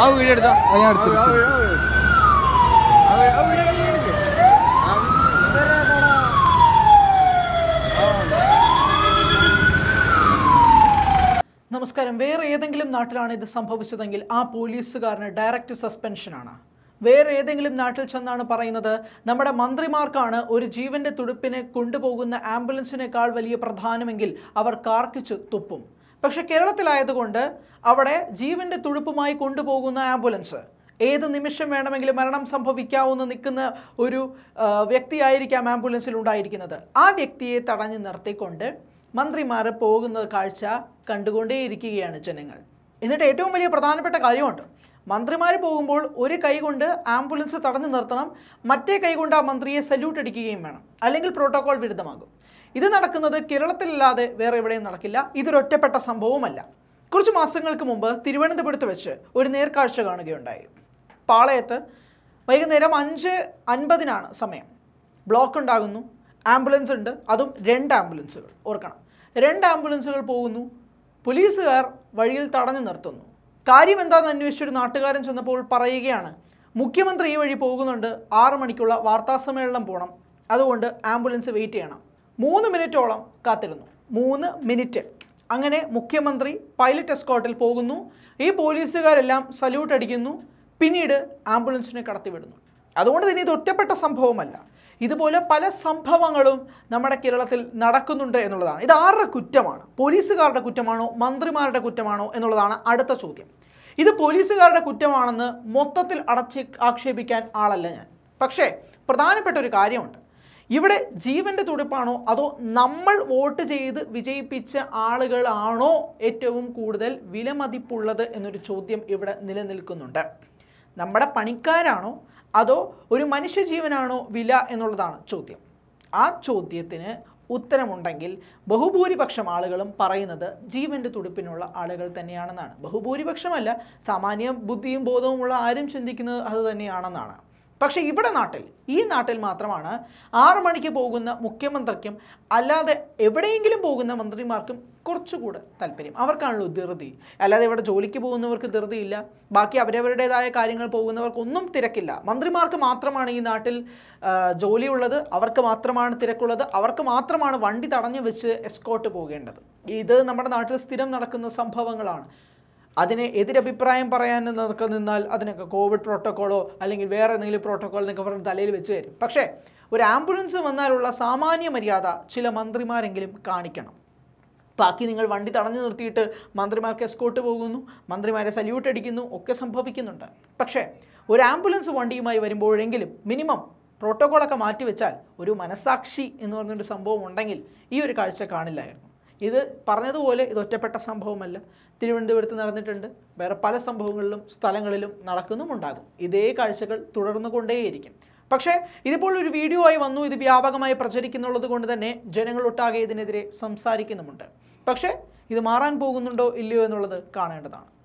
ആ വീഡിയോ എടുത്താ ഞാൻ എടുത്തു നമസ്കാരം വേറെ ഏതെങ്കിലും നാട്ടിലാണ് ഇത് സംഭവിച്ചതെങ്കിൽ ആ പോലീസുകാരന് ഡയറക്റ്റ് സസ്പെൻഷനാണ് വേറെ ഏതെങ്കിലും നാട്ടിൽ ചെന്നാണ് പറയുന്നത് നമ്മുടെ മന്ത്രിമാർക്കാണ് ഒരു ജീവന്റെ തുടുപ്പിനെ കൊണ്ടുപോകുന്ന ആംബുലൻസിനേക്കാൾ വലിയ പ്രധാനമെങ്കിൽ അവർ കാർക്കിച്ച് തുപ്പും പക്ഷേ കേരളത്തിലായതുകൊണ്ട് അവിടെ ജീവൻ്റെ തുടുപ്പുമായി കൊണ്ടുപോകുന്ന ആംബുലൻസ് ഏത് നിമിഷം വേണമെങ്കിലും മരണം സംഭവിക്കാവുന്ന നിൽക്കുന്ന ഒരു വ്യക്തിയായിരിക്കാം ആംബുലൻസിൽ ഉണ്ടായിരിക്കുന്നത് ആ വ്യക്തിയെ തടഞ്ഞു നിർത്തിക്കൊണ്ട് മന്ത്രിമാർ പോകുന്ന കാഴ്ച കണ്ടുകൊണ്ടേയിരിക്കുകയാണ് ജനങ്ങൾ എന്നിട്ട് ഏറ്റവും വലിയ പ്രധാനപ്പെട്ട കാര്യമുണ്ട് മന്ത്രിമാർ പോകുമ്പോൾ ഒരു കൈകൊണ്ട് ആംബുലൻസ് തടഞ്ഞു നിർത്തണം മറ്റേ കൈകൊണ്ട് ആ മന്ത്രിയെ സല്യൂട്ട് അടിക്കുകയും വേണം അല്ലെങ്കിൽ പ്രോട്ടോകോൾ വിരുദ്ധമാകും ഇത് നടക്കുന്നത് കേരളത്തിലല്ലാതെ വേറെ എവിടെയും നടക്കില്ല ഇതൊരൊറ്റപ്പെട്ട സംഭവമല്ല കുറച്ച് മാസങ്ങൾക്ക് മുമ്പ് തിരുവനന്തപുരത്ത് വെച്ച് ഒരു നേർക്കാഴ്ച കാണുകയുണ്ടായി പാളയത്ത് വൈകുന്നേരം അഞ്ച് അൻപതിനാണ് സമയം ബ്ലോക്ക് ഉണ്ടാകുന്നു ആംബുലൻസ് ഉണ്ട് അതും രണ്ട് ആംബുലൻസുകൾ ഓർക്കണം രണ്ട് ആംബുലൻസുകൾ പോകുന്നു പോലീസുകാർ വഴിയിൽ തടഞ്ഞു നിർത്തുന്നു കാര്യം എന്താണെന്ന് അന്വേഷിച്ചൊരു നാട്ടുകാരൻ ചെന്നപ്പോൾ പറയുകയാണ് മുഖ്യമന്ത്രി ഈ വഴി പോകുന്നുണ്ട് ആറു മണിക്കുള്ള വാർത്താസമ്മേളനം പോകണം അതുകൊണ്ട് ആംബുലൻസ് വെയിറ്റ് ചെയ്യണം മൂന്ന് മിനിറ്റോളം കാത്തിരുന്നു മൂന്ന് മിനിറ്റ് അങ്ങനെ മുഖ്യമന്ത്രി പൈലറ്റ് എസ്കോട്ടിൽ പോകുന്നു ഈ പോലീസുകാരെല്ലാം സല്യൂട്ട് അടിക്കുന്നു പിന്നീട് ആംബുലൻസിനെ കടത്തിവിടുന്നു അതുകൊണ്ട് തന്നെ ഇത് ഒറ്റപ്പെട്ട സംഭവമല്ല ഇതുപോലെ പല സംഭവങ്ങളും നമ്മുടെ കേരളത്തിൽ നടക്കുന്നുണ്ട് എന്നുള്ളതാണ് ഇത് ആരുടെ കുറ്റമാണ് പോലീസുകാരുടെ കുറ്റമാണോ മന്ത്രിമാരുടെ കുറ്റമാണോ എന്നുള്ളതാണ് അടുത്ത ചോദ്യം ഇത് പോലീസുകാരുടെ കുറ്റമാണെന്ന് മൊത്തത്തിൽ അടച്ച് ആക്ഷേപിക്കാൻ ആളല്ല ഞാൻ പക്ഷേ പ്രധാനപ്പെട്ട ഒരു കാര്യമുണ്ട് ഇവിടെ ജീവന്റെ തുടിപ്പാണോ അതോ നമ്മൾ വോട്ട് ചെയ്ത് വിജയിപ്പിച്ച ആളുകളാണോ ഏറ്റവും കൂടുതൽ വിലമതിപ്പുള്ളത് എന്നൊരു ചോദ്യം ഇവിടെ നിലനിൽക്കുന്നുണ്ട് നമ്മുടെ പണിക്കാരാണോ അതോ ഒരു മനുഷ്യജീവനാണോ വില എന്നുള്ളതാണ് ചോദ്യം ആ ചോദ്യത്തിന് ഉത്തരമുണ്ടെങ്കിൽ ബഹുഭൂരിപക്ഷം ആളുകളും പറയുന്നത് ജീവൻ്റെ തുടിപ്പിനുള്ള ആളുകൾ തന്നെയാണെന്നാണ് ബഹുഭൂരിപക്ഷമല്ല സാമാന്യ ബുദ്ധിയും ബോധവുമുള്ള ആരും ചിന്തിക്കുന്നത് അത് തന്നെയാണെന്നാണ് പക്ഷേ ഇവിടെ നാട്ടിൽ ഈ നാട്ടിൽ മാത്രമാണ് ആറ് മണിക്ക് പോകുന്ന മുഖ്യമന്ത്രിക്കും അല്ലാതെ എവിടെയെങ്കിലും പോകുന്ന മന്ത്രിമാർക്കും കുറച്ചുകൂടെ താല്പര്യം അവർക്കാണല്ലോ ധൃതി അല്ലാതെ ഇവിടെ ജോലിക്ക് പോകുന്നവർക്ക് ധൃതിയില്ല ബാക്കി അവരവരുടേതായ കാര്യങ്ങൾ പോകുന്നവർക്കൊന്നും തിരക്കില്ല മന്ത്രിമാർക്ക് മാത്രമാണ് ഈ നാട്ടിൽ ജോലിയുള്ളത് അവർക്ക് മാത്രമാണ് തിരക്കുള്ളത് അവർക്ക് മാത്രമാണ് വണ്ടി തടഞ്ഞു വെച്ച് എസ്കോട്ട് പോകേണ്ടത് ഇത് നമ്മുടെ നാട്ടിൽ സ്ഥിരം നടക്കുന്ന സംഭവങ്ങളാണ് അതിനെ എതിരഭിപ്രായം പറയാൻ നിന്നൊക്കെ നിന്നാൽ അതിനൊക്കെ കോവിഡ് പ്രോട്ടോക്കോളോ അല്ലെങ്കിൽ വേറെ എന്തെങ്കിലും പ്രോട്ടോക്കോൾ എന്നൊക്കെ പറഞ്ഞ് തലയിൽ വെച്ച് തരും പക്ഷേ ഒരു ആംബുലൻസ് വന്നാലുള്ള സാമാന്യ മര്യാദ ചില മന്ത്രിമാരെങ്കിലും കാണിക്കണം ബാക്കി നിങ്ങൾ വണ്ടി തടഞ്ഞു നിർത്തിയിട്ട് മന്ത്രിമാർക്ക് എസ്കോട്ട് പോകുന്നു മന്ത്രിമാരെ സല്യൂട്ട് അടിക്കുന്നു ഒക്കെ സംഭവിക്കുന്നുണ്ട് പക്ഷേ ഒരു ആംബുലൻസ് വണ്ടിയുമായി വരുമ്പോഴെങ്കിലും മിനിമം പ്രോട്ടോക്കോളൊക്കെ മാറ്റിവെച്ചാൽ ഒരു മനസാക്ഷി എന്ന് പറഞ്ഞൊരു സംഭവം ഉണ്ടെങ്കിൽ ഈ ഒരു കാഴ്ച കാണില്ലായിരുന്നു ഇത് പറഞ്ഞതുപോലെ ഇത് ഒറ്റപ്പെട്ട സംഭവമല്ല തിരുവനന്തപുരത്ത് നടന്നിട്ടുണ്ട് വേറെ പല സംഭവങ്ങളിലും സ്ഥലങ്ങളിലും നടക്കുന്നുമുണ്ടാകും ഇതേ കാഴ്ചകൾ തുടർന്നു കൊണ്ടേയിരിക്കും പക്ഷേ ഇതിപ്പോൾ ഒരു വീഡിയോ ആയി വന്നു ഇത് വ്യാപകമായി പ്രചരിക്കുന്നുള്ളത് കൊണ്ട് തന്നെ ഒട്ടാകെ ഇതിനെതിരെ സംസാരിക്കുന്നുമുണ്ട് പക്ഷേ ഇത് മാറാൻ പോകുന്നുണ്ടോ ഇല്ലയോ എന്നുള്ളത് കാണേണ്ടതാണ്